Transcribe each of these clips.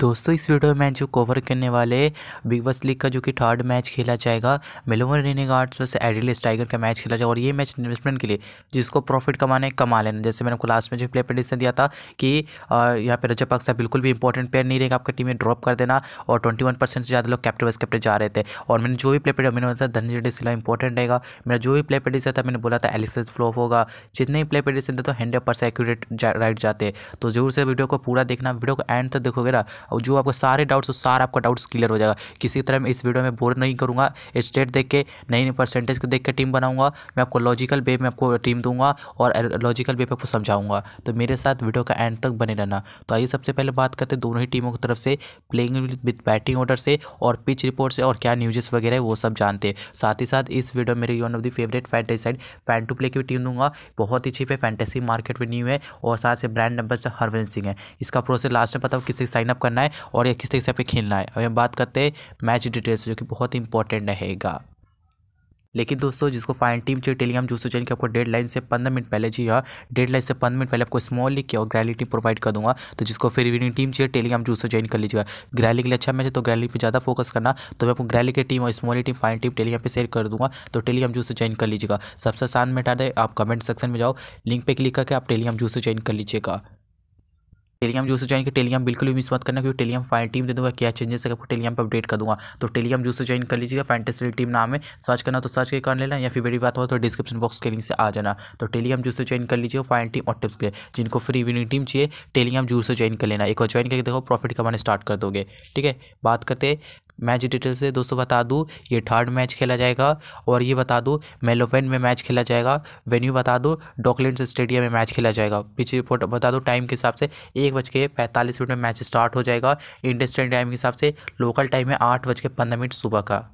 दोस्तों इस वीडियो में जो कवर करने वाले बिग बॉस लीग का जो कि थर्ड मैच खेला जाएगा मेलोवन आर्ट्स वैसे एडिलेस टाइगर का मैच खेला जाएगा और ये मैच इन्वेस्टमेंट के लिए जिसको प्रॉफिट कमाने कमा लेना जैसे मैंने आपको लास्ट में जो प्ले प्रडिक्शन दिया था कि यहाँ पे रजा पाक्सा बिल्कुल भी इंपॉर्टेंट प्लेयर नहीं रहेगा आपका टीम में ड्रॉप कर देना और ट्वेंटी वन परसेंट से ज़्यादा लोग कैप्टन वाइस कैप्टन जा रहे थे और मैंने जो भी प्ले प्रडिक्ट मैंने बताया था धनंजय डिसला इंपॉर्टेंट रहेगा मेरा जो भी प्ले प्रडिक्शन था मैंने बोला था एलिस फ्लॉप होगा जितने भी प्ले प्रडिक्शन था तो हंड्रेड परसेंट एक्यूरेट राइट जाते तो जरूर से वीडियो को पूरा देखना वीडियो को एंड तक देखोगे ना और जो आपका सारे डाउट्स सारा आपका डाउट्स क्लियर हो जाएगा किसी तरह मैं इस वीडियो में बोर नहीं करूँगा स्टेट देख के नई नई परसेंटेज देख के टीम बनाऊँगा मैं आपको लॉजिकल वे में आपको टीम दूंगा और लॉजिकल वे पर आपको समझाऊंगा तो मेरे साथ वीडियो का एंड तक बने रहना तो आइए सबसे पहले बात करते हैं दोनों ही टीमों की तरफ से प्लेइंग विद बैटिंग ऑर्डर से और पिच रिपोर्ट से और क्या न्यूजेस वगैरह है वो सब जानते हैं साथ ही साथ इस वीडियो मेरे one of the favourite fantasy side fan two play की टीम दूंगा बहुत ही चीप है फैंटेसी मार्केट में न्यू है और साथ ही ब्रांड नंबर से हरविंद सिंह है इसका प्रोसेस लास्ट में पता हो किसी साइन अप करना करना है और ये किस तरीके से आपको खेलना है अब हम बात करते हैं मैच डिटेल्स जो कि बहुत ही इंपॉर्टेंट रहेगा लेकिन दोस्तों जिसको फाइन टीम चाहिए टेलीग्राम जूस चैनल कि आपको डेड लाइन से पंद्रह मिनट पहले जी हाँ डेड लाइन से पंद्रह मिनट पहले आपको स्मॉल लिख की और ग्रैली टीम प्रोवाइड कर दूंगा तो जिसको फिर विनिंग टीम चाहिए टेलीग्राम जूसो ज्वाइन कर लीजिएगा ग्रैली के लिए अच्छा मैच है तो ग्रैली पर ज़्यादा फोकस करना तो मैं आपको ग्रैली की टीम और small team fine team Telegram पर शेयर कर दूँगा तो टेलीग्राम जूसो ज्वाइन कर लीजिएगा सबसे आसान मेटा दे आप कमेंट सेक्शन में जाओ लिंक पर क्लिक करके आप टेलीग्राम जूसो ज्वाइन कर लीजिएगा टेलीग्राम जूस से ज्वाइन कर टेलीग्राम बिल्कुल भी मिस मत करना क्योंकि टेलीग्राम फाइन टीम दे दूंगा क्या चेंजेस है आपको टेलीग्राम पर अपडेट कर दूंगा तो टेलीग्राम जूस से ज्वाइन कर लीजिएगा फैंटेसी टीम नाम है सर्च करना तो सर्च कर लेना या फिर बड़ी बात हो तो डिस्क्रिप्शन बॉक्स के लिंक से आ जाना तो टेलीग्राम जूस से ज्वाइन कर लीजिए फाइन टीम और टिप्स के जिनको फ्री विनिंग टीम चाहिए टेलीग्राम जूस से ज्वाइन कर लेना एक बार ज्वाइन करके देखो प्रॉफिट कमाना स्टार्ट कर दोगे ठीक है बात करते मैच डिटेल से दोस्तों बता दूँ ये थर्ड मैच खेला जाएगा और ये बता दूँ मेलोवेन में मैच खेला जाएगा वेन्यू बता दूँ डॉकलैंड स्टेडियम में मैच खेला जाएगा पिछली रिपोर्ट बता दूँ टाइम के हिसाब से एक बज के पैंतालीस मिनट में मैच स्टार्ट हो जाएगा इंडस्ट्रियल टाइम के हिसाब से लोकल टाइम है आठ बज के पंद्रह मिनट सुबह का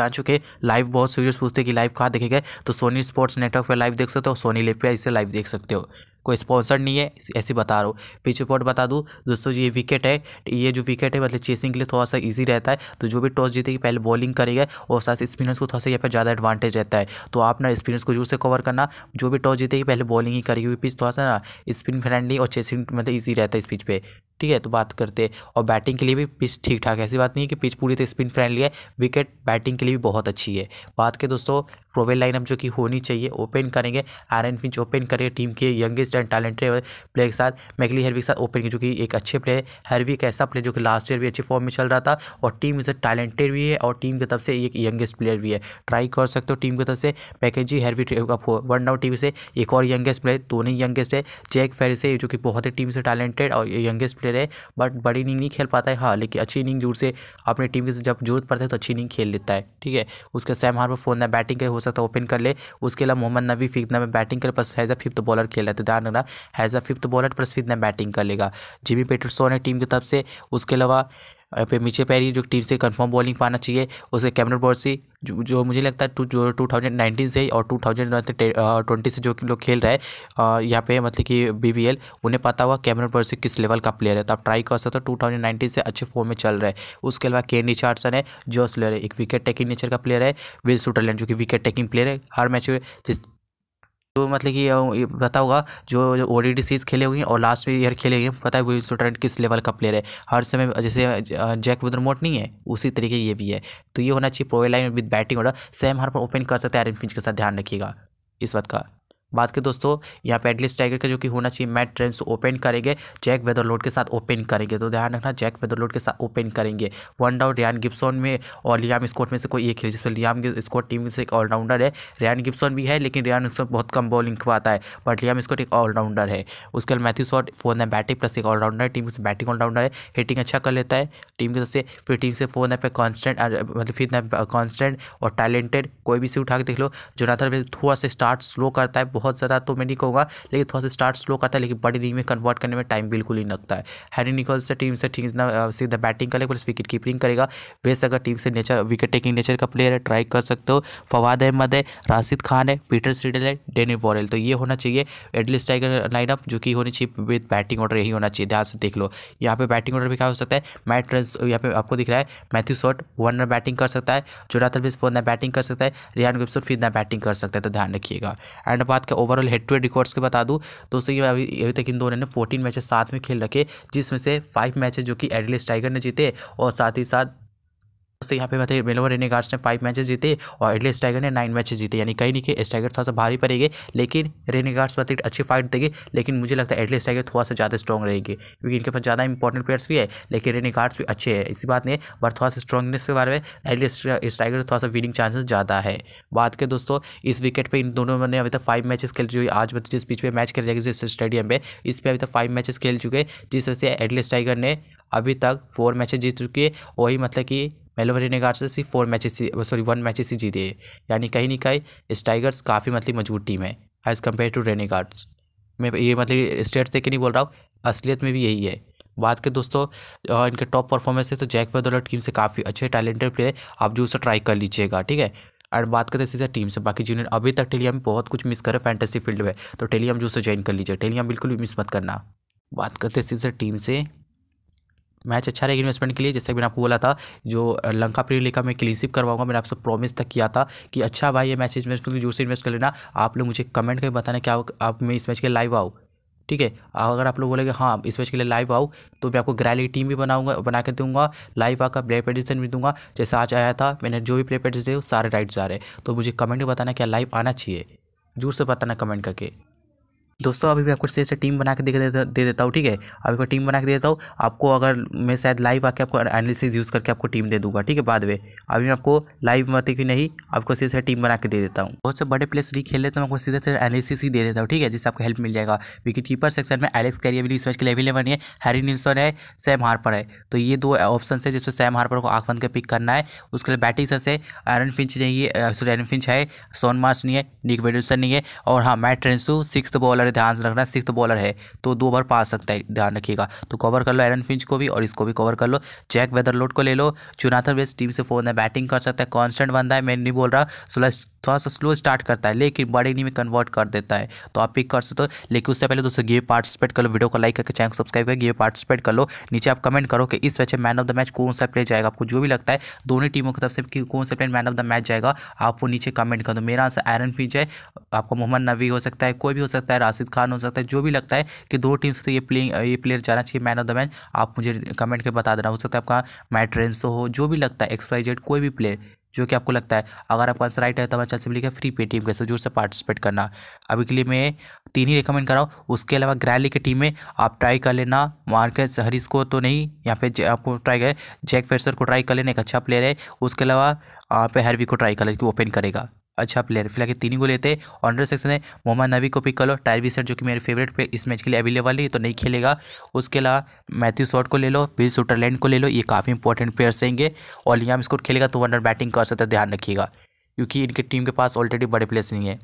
जा चुके लाइव बहुत सीरियस पूछते हैं कि लाइव कहाँ देखेगा तो सोनी स्पोर्ट्स नेटवर्क पर लाइव देख सकते हो सोनी लेप पर इसे लाइव देख सकते हो कोई स्पॉन्सर नहीं है ऐसे बता रहा हूँ पिच रिपोर्ट बता दूँ दोस्तों ये विकेट है ये जो विकेट है मतलब चेसिंग के लिए थोड़ा सा ईजी रहता है तो जो भी टॉस जीतेगी पहले बॉलिंग करेगा और साथ स्पिनर्स को थोड़ा सा यहाँ पर ज़्यादा एडवांटेज रहता है तो आप ना स्पिनर्स को जोर से कवर करना जो भी टॉस जीतेगी पहले बॉलिंग ही करेगी पिच थोड़ा सा ना स्पिन फ्रेंडली और चेसिंग मतलब ईजी रहता है इस पिच पर ठीक है तो बात करते हैं और बैटिंग के लिए भी पिच ठीक ठाक ऐसी बात नहीं है कि पिच पूरी तरह तो स्पिन फ्रेंडली है विकेट बैटिंग के लिए भी बहुत अच्छी है बात के दोस्तों प्रोवेल लाइनअप जो कि होनी चाहिए ओपन करेंगे आर एन फिंच ओपन करेंगे टीम के यंगेस्ट एंड टैलेंटेड प्लेयर के साथ मैकली हरवी के साथ ओपन जो कि एक अच्छे प्लेयर हरवी एक ऐसा प्लेयर जो कि लास्ट ईयर भी अच्छे फॉर्म में चल रहा था और टीम इसे टैलेंटेड भी है और टीम की तरफ से एक यंगेस्ट प्लेयर भी है ट्राई कर सकते हो टीम की तरफ से Mackenzie Harvey one out team से एक और यंगेस्ट प्लेयर दोनों यंगेस्ट है जैक फेरिस से जो कि बहुत ही टीम से टैलेंटेड और यंगेस्ट प्लेयर रहे बट बड़ी इनिंग नहीं खेल पाता है हाँ लेकिन अच्छी इनिंग जोर से अपनी टीम की जब जरूरत पड़ता है तो अच्छी इनिंग खेल लेता है ठीक है उसके सैम हार्पर फोन ना बैटिंग कर हो सकता है ओपन कर ले उसके अलावा मोहम्मद नबी फिफ्थ में बैटिंग कर plus has a fifth bowler खेल रहा था तो ध्यान रखना has a fifth bowler plus fifth batting कर लेगा जिमी पेटरसोन है टीम की तरफ से उसके अलावा फिर मिचे पैरी जो टीम से कंफर्म बॉलिंग पाना चाहिए उसके कैमरन बॉर्सी जो, जो मुझे लगता है टू जो टू थाउजेंड नाइनटीन से और टू थाउजेंड ट्वेंटी से जो लोग खेल रहे हैं uh, यहाँ पे मतलब कि बी एल उन्हें पता हुआ कैमरन से किस लेवल का प्लेयर है तो आप ट्राई कर सकते हो टू थाउजेंड नाइनटीन से अच्छे फॉर्म में चल रहे हैं उसके अलावा के रिचार्डसन है जो लेयर है एक विकेट टेकिंग नेचर का प्लेयर है विल सुटरलैंड जो कि विकेट टेकिंग प्लेयर है हर मैच में जो तो मतलब कि पता होगा जो ओ डी डी सीरीज खेले हुए और लास्ट में ईयर खेले हुए पता है विल स्टूडेंट किस लेवल का प्लेयर है हर समय जैसे जैक विदरमोट नहीं है उसी तरीके ये भी है तो ये होना चाहिए प्रोवे line with batting order same हर पर ओपन कर सकते हैं आर्यन फिंच के साथ ध्यान रखिएगा इस बात का बात करें दोस्तों यहाँ पे एडलिस टाइगर का जो कि होना चाहिए मैट ट्रेन से ओपन करेंगे जैक वेदरलोड के साथ ओपन करेंगे तो ध्यान रखना जैक लोड के साथ ओपन करेंगे वन डाउट रियान गिप्सन में और लियाम स्कोट में से कोई एक है जिसमें लियाम स्कोट टीम से एक ऑलराउंडर है रियान गिप्सन भी है लेकिन रियान गिप्सन बहुत कम बॉलिंग पाता है बट लियाम स्कोट एक ऑलराउंडर है उसके बाद मैथ्यू शॉट फोन है बैटिंग प्लस एक ऑलराउंडर टीम से बैटिंग ऑलराउंडर है हिटिंग अच्छा कर लेता है टीम की तरफ से फिर टीम से फोन है पे कॉन्स्टेंट मतलब फिर कॉन्स्टेंट और टैलेंटेड कोई भी सी उठा के देख लो जोनाथन थोड़ा सा स्टार्ट स्लो करता है बहुत ज़्यादा तो मैं नहीं कहूँगा लेकिन थोड़ा सा स्टार्ट स्लो करता है लेकिन बड़ी रिंग में कन्वर्ट करने में टाइम बिल्कुल ही लगता है हैरी निकल्स से टीम से ठीक सीधा बैटिंग करेगा प्लस विकेट कीपिंग करेगा वैसे अगर टीम से नेचर विकेट टेकिंग नेचर का प्लेयर है ट्राई कर सकते हो फवाद अहमद है राशिद खान है पीटर सीडल है डेनि वॉरल तो ये होना चाहिए एटलीस्ट टाइगर लाइनअप जो कि होनी चाहिए विद बैटिंग ऑर्डर यही होना चाहिए ध्यान से देख लो यहाँ पे बैटिंग ऑर्डर भी क्या हो सकता है मैट रन यहाँ पे आपको दिख रहा है Matthew Short one run batting कर सकता है जोराथन फोर ना बैटिंग कर सकता है रियान गिप्सन फिर ना बैटिंग कर सकता है तो ध्यान रखिएगा एंड बात इसका overall head to head records के बता दूँ दोस्तों ये अभी अभी तक इन दोनों ने फोर्टीन मैचेस साथ में खेल रखे जिसमें से फाइव मैचेस जो कि एडलिस टाइगर ने जीते और साथ ही साथ दोस्तों यहाँ पे बताइए मेलोवर रेनेगार्ड्स ने फाइव मैचेस जीते और एडलेस टाइगर ने नाइन मैचेस जीते यानी कहीं नहीं कि एस टाइगर थोड़ा सा भारी पड़ेगी लेकिन रेनेगार्ड्स बताइए अच्छी फाइट देगी लेकिन मुझे लगता है एडलेस टाइगर थोड़ा सा ज़्यादा स्ट्रॉग रहेगी क्योंकि इनके पास ज़्यादा इंपॉर्टेंट प्लेयर्स भी है लेकिन रेनेगार्ड्स भी अच्छे हैं इसी बात नहीं बट थोड़ा सा स्ट्रॉन्गनेस के बारे में एडलेस टाइगर थोड़ा सा विनिंग चांसेस ज़्यादा है बात के दोस्तों इस विकेट पर इन दोनों ने अभी तक फाइव मैचेस खेल चुके आज बताइए जिस पिच में मैच खेल जाएगी जिस स्टेडियम में इस पर अभी तक फाइव मैचेस खेल चुके जिस वजह से एडलेस टाइगर ने अभी तक फोर मैचेस जीत चुकी है वही मतलब कि मेलोवरी ने गार्ड से सिर्फ four matches sorry one matches ही जीते यानी कहीं नहीं कहीं इस टाइगर्स काफ़ी मतलब मजबूत टीम है as compare to Renegades मैं ये मतलब स्टेट्स से के नहीं बोल रहा हूँ असलियत में भी यही है बात के दोस्तों इनके टॉप परफॉर्मेंस है तो जैक वेदोलर टीम से काफ़ी अच्छे टैलेंटेड प्लेयर आप जो उसे ट्राई कर लीजिएगा ठीक है एंड बात करते सीधा टीम से बाकी जिन्होंने अभी तक टेलियम बहुत कुछ मिस करे फैंटेसी फील्ड में तो टेलियम जो उसे ज्वाइन कर लीजिए टेलियम बिल्कुल भी मिस मत करना बात करते सीधे टीम से मैच अच्छा रहेगा इन्वेस्टमेंट के लिए जैसे मैंने आपको बोला था जो लंका लीग का मैं क्लिसिप करवाऊंगा मैंने आपसे प्रॉमिस तक किया था कि अच्छा भाई ये मैच इन्वेस्टमेंट जोर से इन्वेस्ट कर लेना आप लोग मुझे कमेंट करके बताना क्या आप मैं इस मैच के लाइव आऊँ ठीक है अगर आप लोग बोलेंगे हाँ इस मैच के लिए लाइव आओ तो मैं आपको ग्रैली टीम भी बनाऊंगा बना के दूंगा लाइव आकर प्ले प्रडिक्शन भी दूंगा जैसे आज आया था मैंने जो भी प्ले प्रडिक्शन सारे राइट जा रहे तो मुझे कमेंट में बताना क्या लाइव आना चाहिए जोर से बताना कमेंट करके दोस्तों अभी मैं आपको से, से टीम बना के दे देता दे देता हूँ ठीक है अभी को टीम बना के दे देता हूँ आपको अगर मैं शायद लाइव आके आपको एनालिसिस यूज़ करके आपको टीम दे दूंगा ठीक है बाद में अभी मैं आपको लाइव मतलब कि नहीं आपको सीधे से टीम बना के दे देता हूँ बहुत से बड़े प्लेस नहीं खेल तो मैं आपको सीधे से एनालिसिस ही दे देता हूँ ठीक है जिससे आपको हेल्प मिल जाएगा विकेट कीपर सेक्शन में एलेक्स कैरियर भी स्वच्छ के लिए अवेलेबल है हैरी निल्सन है सैम हार्पर है तो ये दो ऑप्शन है जिसमें सैम हार्पर को आँख बंद के पिक करना है उसके लिए बैटिंग सर से एरन फिंच नहीं है सॉरी एरन फिंच है सोन मार्स नहीं है निक वेडुसन नहीं है और हाँ मैट ट्रेंसू सिक्स बॉलर ध्यान से रखना सिक्स बॉलर है तो दो ओवर पा सकता है ध्यान रखिएगा तो कवर कर लो एरन फिंच को भी और इसको भी कवर कर लो जैक वेदरलोड को ले लो चुनाथन वेस्ट टीम से फोन है बैटिंग कर सकता है कॉन्स्टेंट बंदा है मैं नहीं बोल रहा सोलह थोड़ा तो हाँ, सा स्लो स्टार्ट करता है लेकिन बड़े नहीं में कन्वर्ट कर देता है तो आप पिक कर सकते हो लेकिन उससे पहले दोस्तों गेम पार्टिसिपेट कर लो वीडियो को लाइक करके चैनल को सब्सक्राइब करके गेम पार्टिसिपेट कर लो नीचे आप कमेंट करो कि इस वजह मैन ऑफ द मैच कौन सा प्लेयर जाएगा आपको जो भी लगता है दोनों टीमों की तरफ से कौन सा player man of the match जाएगा आप वो नीचे कमेंट कर दो मेरा आंसर आयरन फिंच है आपका मोहम्मद नबी हो सकता है कोई भी हो सकता है राशिद खान हो सकता है जो भी लगता है कि दो टीम से ये प्लेइंग ये प्लेयर जाना चाहिए मैन ऑफ द मैच आप मुझे कमेंट करके बता देना हो सकता है आपका मैट्रेंसो हो जो भी लगता है एक्सवाई जेड कोई भी प्लेयर जो कि आपको लगता है अगर आपका आंसर राइट है तब अच्छा से लिखा फ्री पेटीएम के साथ जोर से पार्टिसिपेट करना अभी के लिए मैं तीन ही रिकमेंड कर रहा हूँ उसके अलावा ग्रैली की टीम में आप ट्राई कर लेना मार्केट हरिस को तो नहीं यहाँ पे आपको ट्राई करें जैक फेसर को ट्राई कर लेना एक अच्छा प्लेयर है उसके अलावा आप पे हैरवी को ट्राई कर लेकिन ओपन करेगा अच्छा प्लेयर फिलहाल के तीन को लेते हैं ऑनर सेक्शन है मोहम्मद नबी को पिक कर लो टायर सेट जो कि मेरे फेवरेट प्लेयर इस मैच के लिए अवेलेबल है तो नहीं खेलेगा उसके अलावा मैथ्यू शॉट को ले लो बिल सुटरलैंड को ले लो ये काफ़ी इंपॉर्टेंट प्लेयर्स रहेंगे और लियाम स्कोर खेलेगा तो वन बैटिंग कर सकते ध्यान रखिएगा क्योंकि इनके टीम के पास ऑलरेडी बड़े प्लेयर्स नहीं है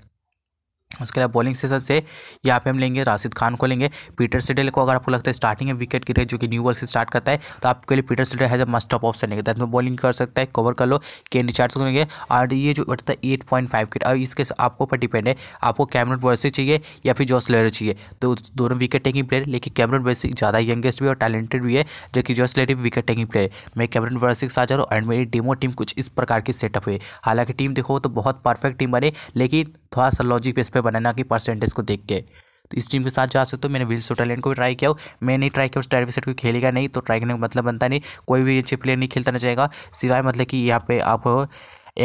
उसके अलावा बॉलिंग सेशन से यहाँ पे हम लेंगे राशिद खान को लेंगे पीटर सिडेल को अगर आपको लगता है स्टार्टिंग में विकेट गिरे जो कि न्यू वर्क से स्टार्ट करता है तो आपके लिए Peter Siddle has a must off option है दैट में बॉलिंग कर सकता है कवर कर लो के रिचार्ज को लेंगे और ये जो उठता है एट पॉइंट फाइव विकेट और इसके आपको ऊपर डिपेंड है आपको कैमरन बर्सी चाहिए या फिर जॉस लेरो चाहिए तो दोनों विकेट टेकिंग प्लेयर लेकिन कैमरन बर्सी ज़्यादा यंगेस्ट भी और टैलेंटेड भी है जो कि Josh Lalor wicket taking player मैं कैमरन बर्सी के साथ जा रहा हूँ एंड मेरी डेमो टीम कुछ इस प्रकार की सेटअप हुई हालांकि टीम देखो तो बहुत परफेक्ट टीम बने लेकिन थोड़ा सा लॉजिक बेस पर बनाना कि परसेंटेज को देख के तो इस टीम के साथ जा सकते हो मैंने विल्स सोटालैंड को भी ट्राई किया हो मैं नहीं ट्राई किया उस टाइम सेट को खेलेगा नहीं तो ट्राई करने का मतलब बनता नहीं कोई भी अच्छे प्लेयर नहीं खेलता ना जाएगा सिवाय मतलब कि यहाँ पे आप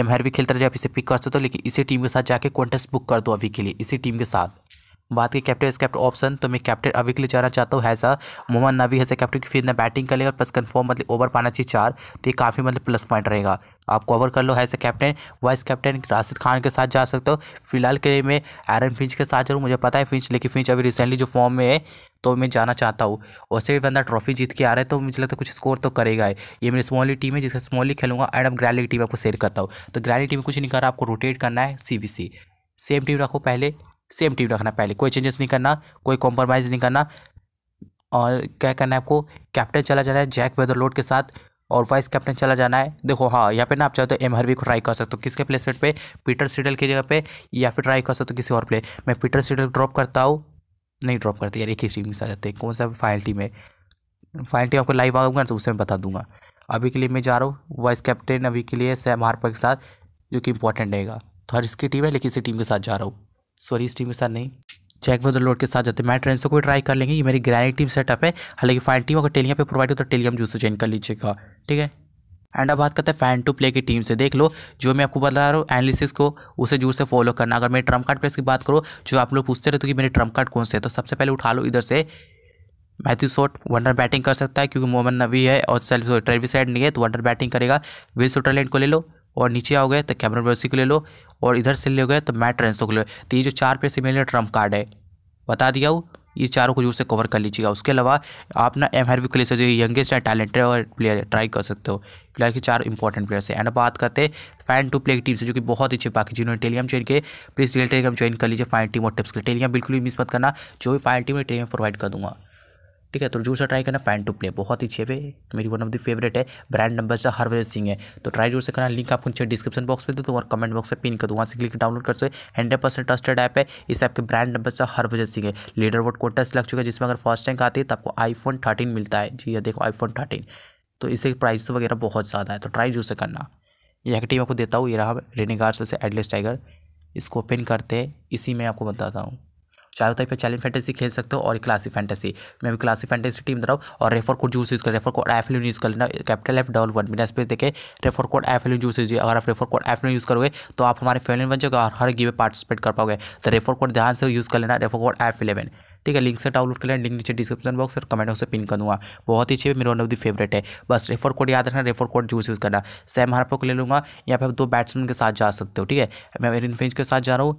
एम हर भी खेलता रहे आप इसे पिक कर सकते हो लेकिन इसी टीम के साथ जाके कॉन्टेस्ट बुक कर दो अभी के लिए इसी टीम के साथ बात की कैप्टन इस कैप्टन ऑप्शन तो मैं कैप्टन अभी के लिए जाना चाहता हूँ हैज़ा मोहम्मद नबी हैज़ा कैप्टन की फिर ना बैटिंग कर लेगा प्लस कन्फर्म मतलब ओवर पाना चाहिए चार तो ये काफ़ी मतलब प्लस पॉइंट रहेगा आप कवर कर लो as captain vice captain Rashid Khan के साथ जा सकते हो फिलहाल के लिए मैं एरन फिंच के साथ जाऊँ मुझे पता है फिंच लेकिन फिंच अभी रिसेंटली जो फॉर्म में है तो मैं जाना चाहता हूँ वैसे भी बंदा ट्रॉफी जीत के आ रहा है तो मुझे लगता है कुछ स्कोर तो करेगा है ये मेरी स्मॉली टीम है जिसे स्मॉली खेलूंगा एंड अब ग्रैली टीम आपको शेयर करता हूँ तो ग्रैली टीम में कुछ नहीं कर रहा आपको रोटेट करना है सी सेम टीम रखो पहले सेम टीम रखना पहले कोई चेंजेस नहीं करना कोई कॉम्प्रोमाइज़ नहीं करना और क्या करना है आपको कैप्टन चला जाना है जैक वेदरलोड के साथ और वाइस कैप्टन चला जाना है देखो हाँ यहाँ पे ना आप चाहते तो एम हरवी को ट्राई कर सकते हो किसके प्लेसमेंट पे पीटर सीडल की जगह पे या फिर ट्राई कर सकते हो किसी और प्ले मैं पीटर सीडल ड्रॉप करता हूँ नहीं ड्रॉप करती यार एक ही टीम में आ जाते हैं कौन सा फाइनल टीम है फाइनल टीम आपको लाइव आऊँगा तो उसे मैं बता दूंगा अभी के लिए मैं जा रहा हूँ वाइस कैप्टन अभी के लिए सैम हार्पर के साथ जो कि इंपॉर्टेंट रहेगा तो हर इसकी टीम है लेकिन इसी टीम के साथ जा रहा हूँ सॉरी इस टीम के साथ नहीं चेक वो लोड के साथ जाते हैं मैं ट्रेन से कोई ट्राई कर लेंगे ये मेरी ग्रैंड टीम सेटअप है हालांकि फाइन टीम अगर टेलियम पे प्रोवाइड हो तो टेलियम जूस से चेंज कर लीजिएगा ठीक है एंड अब बात करते हैं फैन टू प्ले की टीम से देख लो जो मैं आपको बता रहा हूँ एनालिसिस को उसे जूर से फॉलो करना अगर मेरे ट्रम्प कार्ड प्लेस की बात करो जो आप लोग पूछते रहते हो कि मेरे ट्रम्प कार्ड कौन से है तो सबसे पहले उठा लो इधर से मैथ्यू शॉट वंडर बैटिंग कर सकता है क्योंकि मोहम्मद नबी है और सेल्फ ट्रेवी साइड नहीं है तो वंडर बैटिंग करेगा विल सुटरलैंड को ले लो और नीचे आओगे तो कैमरा बेरोसी को ले लो और इधर से ले गए तो मैट रेंसो को ले लो तो ये जो चार पे से मेरे ट्रम्प कार्ड है बता दिया हूँ ये चारों को जोर से कवर कर लीजिएगा उसके अलावा आप ना एम हरवी को ले सकते हो यंगेस्ट एंड टैलेंटेड और प्लेयर ट्राई कर सकते हो फिलहाल के चार इंपॉर्टेंट प्लेयर्स हैं एंड बात करते हैं फैन टू प्ले टीम से जो कि बहुत अच्छे बाकी जिन्होंने टेलीग्राम ज्वाइन किए प्लीज़ टेलीग्राम ज्वाइन कर लीजिए फाइन टीम और टिप्स के टेलीग्राम बिल्कुल भी मिस मत करना जो भी फाइन टीम है टेलीग्राम प्रोवाइड कर दूँगा ठीक है तो जरूर से ट्राई करना फैन टू प्ले बहुत ही अच्छे पे मेरी वन ऑफ द फेवरेट है ब्रांड नंबर से वजह सिंह है तो ट्राई जरूर से करना लिंक आपको नीचे डिस्क्रिप्शन बॉक्स में दे दो और कमेंट बॉक्स में पिन कर दो वहाँ से क्लिक डाउनलोड कर सकते हंड्रेड परसेंट ट्रस्टेड ऐप है इस ऐप के ब्रांड नंबर से वजह सिंह है लीडर बोर्ड टेस्ट लग चुका है जिसमें अगर फर्स्ट रैंक आती है तो आपको आईफोन थर्टीन मिलता है जी ये देखो आईफोन थर्टीन तो इसके प्राइस वगैरह बहुत ज़्यादा है तो ट्राई जरूर से करना यह टीम आपको देता हूँ ये रहा रेनिगार्स से एडलेस टाइगर इसको ओपन करते हैं इसी में आपको बताता हूँ चारों टाइप का चैलेंज फैंटेसी खेल सकते हो और क्लासिक फैंटेसी मैं भी क्लासिक फैंटेसी टीम दे और रेफर कोड जूस यूज़ कर रेफर कोड एफ यूज़ कर लेना कैपिटल एफ डबल वन बिना स्पेस देखे रेफर कोड एफ यूज़ कीजिए अगर आप रेफर कोड एफ यूज़ करोगे तो आप हमारे फैमिली बन जाओगे और हर गिवे पार्टिसिपेट कर पाओगे तो रेफर कोड ध्यान से यूज़ कर लेना रेफर कोड एफ इलेवन ठीक है लिंक से डाउनलोड कर लेना लिंक नीचे डिस्क्रिप्शन बॉक्स और कमेंट से पिन कर दूँगा बहुत ही अच्छी मेरा वन ऑफ दी फेवरेट है बस रेफर कोड याद रखना रेफर कोड जूस यूज़ करना सेम हार्पो को ले लूँगा या फिर दो बैट्समैन के साथ जा सकते हो ठीक है मैं इन फेंज के साथ जा रहा हूँ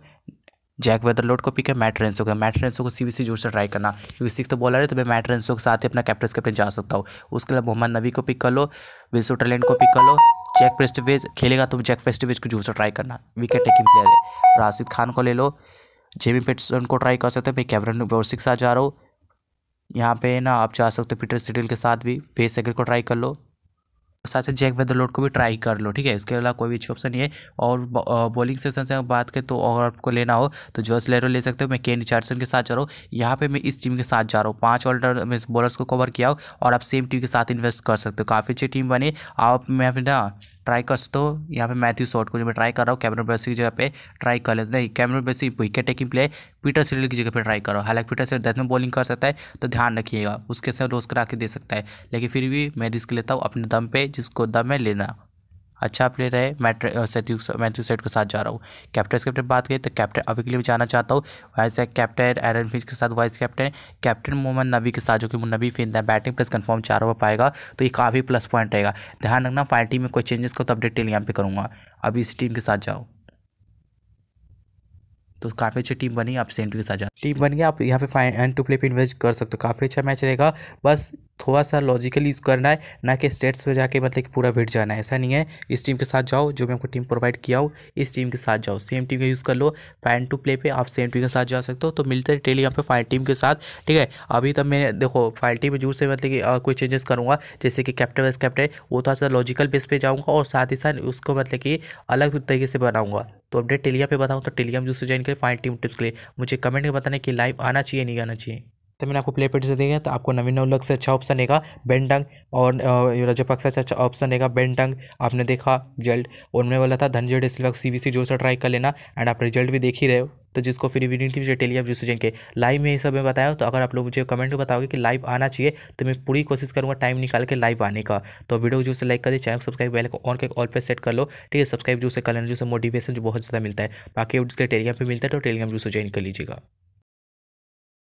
जैक वेदरलोड को पिक है मैट रेंसो का मैट रेंसो को सी जोर से ट्राई करना क्योंकि सिक्स तो बॉलर है तो मैं मैट रेंसो के साथ ही अपना कैप्टन कैप्टन जा सकता हूँ उसके लिए मोहम्मद नबी को पिक कर लो विल्सो टैलेंट को पिक कर लो जैक प्रेस्टिवेज खेलेगा तो जैक प्रेस्टिवेज को जोर से ट्राई करना विकेट टेकिंग प्लेयर है राशिद खान को ले लो जेमी पेटसन को ट्राई कर सकते हैं मैं कैमरन सिक्स आ जा रहा हूँ यहाँ पे ना आप जा सकते हो पीटर सिटिल के साथ भी फेस सेगर को ट्राई कर लो साथ साथ जैक वेदर लोड को भी ट्राई कर लो ठीक है इसके अलावा कोई भी अच्छी ऑप्शन नहीं है और बॉलिंग सेक्शन से बात करें तो अगर आपको लेना हो तो जॉर्ज लेरो ले सकते हो मैं केन रिचार्डसन के साथ जा रहा हूँ यहाँ पे मैं इस टीम के साथ जा रहा हूँ पांच ऑल्टर में बॉलर्स को कवर किया हो और आप सेम टीम के साथ इन्वेस्ट कर सकते हो काफ़ी अच्छी टीम बनी आप मैं अपना ट्राई कर सकते हो यहाँ पे मैथ्यू शॉर्ट को जो मैं ट्राई कर रहा हूँ कैमरन बेसी की जगह पे ट्राई कर लेते नहीं Cameron Boyce wicket taking play Peter Siddle की जगह पे ट्राई करो हालांकि पीटर सीडल दस में बॉलिंग कर सकता है तो ध्यान रखिएगा उसके साथ रोज करा के दे सकता है लेकिन फिर भी मैं रिस्क लेता हूँ अपने दम पे जिसको दम है लेना अच्छा प्लेयर है मैथ्यू सेट के साथ जा रहा हूँ कैप्टन कैप्टन बात करें तो कैप्टन अभी के लिए भी जाना चाहता हूँ वाइस कैप्टन एरन फिंच के साथ वाइस कैप्टन कैप्टन मोहम्मद नबी के साथ जो कि नबी फिंदा है बैटिंग प्लस कन्फर्म चार ओवर पाएगा तो ये काफ़ी प्लस पॉइंट रहेगा ध्यान रखना फाइनल टीम में कोई चेंजेस को तो अपडेट टेल यहाँ पर करूँगा अभी इस टीम के साथ जाओ तो काफ़ी अच्छी टीम बनी आप सेंट्री के साथ जाओ टीम बन गया आप यहाँ पे फाइन एंड टू प्ले पे इन्वेस्ट कर सकते हो काफ़ी अच्छा मैच रहेगा बस थोड़ा सा लॉजिकली यूज़ करना है ना कि स्टेट्स पर जाके मतलब कि पूरा भिट जाना है ऐसा नहीं है इस टीम के साथ जाओ जो मैं आपको टीम प्रोवाइड किया हो इस टीम के साथ जाओ सेम टीम का यूज़ कर लो फाइन टू प्ले पे आप सेम टीम के साथ जा सकते हो तो मिलते हैं डेली यहाँ पे फाइन टीम के साथ ठीक है अभी तब तो मैं देखो फाइन टीम में से मतलब कि कोई चेंजेस करूँगा जैसे कि कैप्टन वाइस कैप्टन वो थोड़ा सा लॉजिकल बेस पर जाऊँगा और साथ ही साथ उसको मतलब कि अलग तरीके से बनाऊँगा तो अपडेट टेलिया पे बताऊँ तो टेलिया में जूस ज्वाइन करें फाइन टीम टिप्स के लिए मुझे कमेंट में बताने गाने की लाइव आना चाहिए नहीं आना चाहिए तो मैंने आपको प्ले पेट से देखा तो आपको नवीन नवलक से अच्छा ऑप्शन देगा बेंटंग और रजपक्सा से अच्छा ऑप्शन अच्छा देगा बेंटंग आपने देखा रिजल्ट उनमें बोला था धनजय डिसलक सी बी सी जोर से ट्राई कर लेना एंड आप रिजल्ट भी देख ही रहे हो तो जिसको फिर इम्यूनिटी से टेली आप डिसीजन के लाइव में ये सब मैं बताया तो अगर आप लोग मुझे कमेंट में बताओगे कि लाइव आना चाहिए तो मैं पूरी कोशिश करूँगा टाइम निकाल के लाइव आने का तो वीडियो जो से लाइक कर दे चैनल सब्सक्राइब बेल को ऑन करके ऑल पर सेट कर लो ठीक है सब्सक्राइब जो से कर लेना जो मोटिवेशन जो बहुत ज़्यादा मिलता है बाकी उसके टेलीग्राम पर मिलता है तो टेलीग्राम जो से ज्वाइन कर लीजिएगा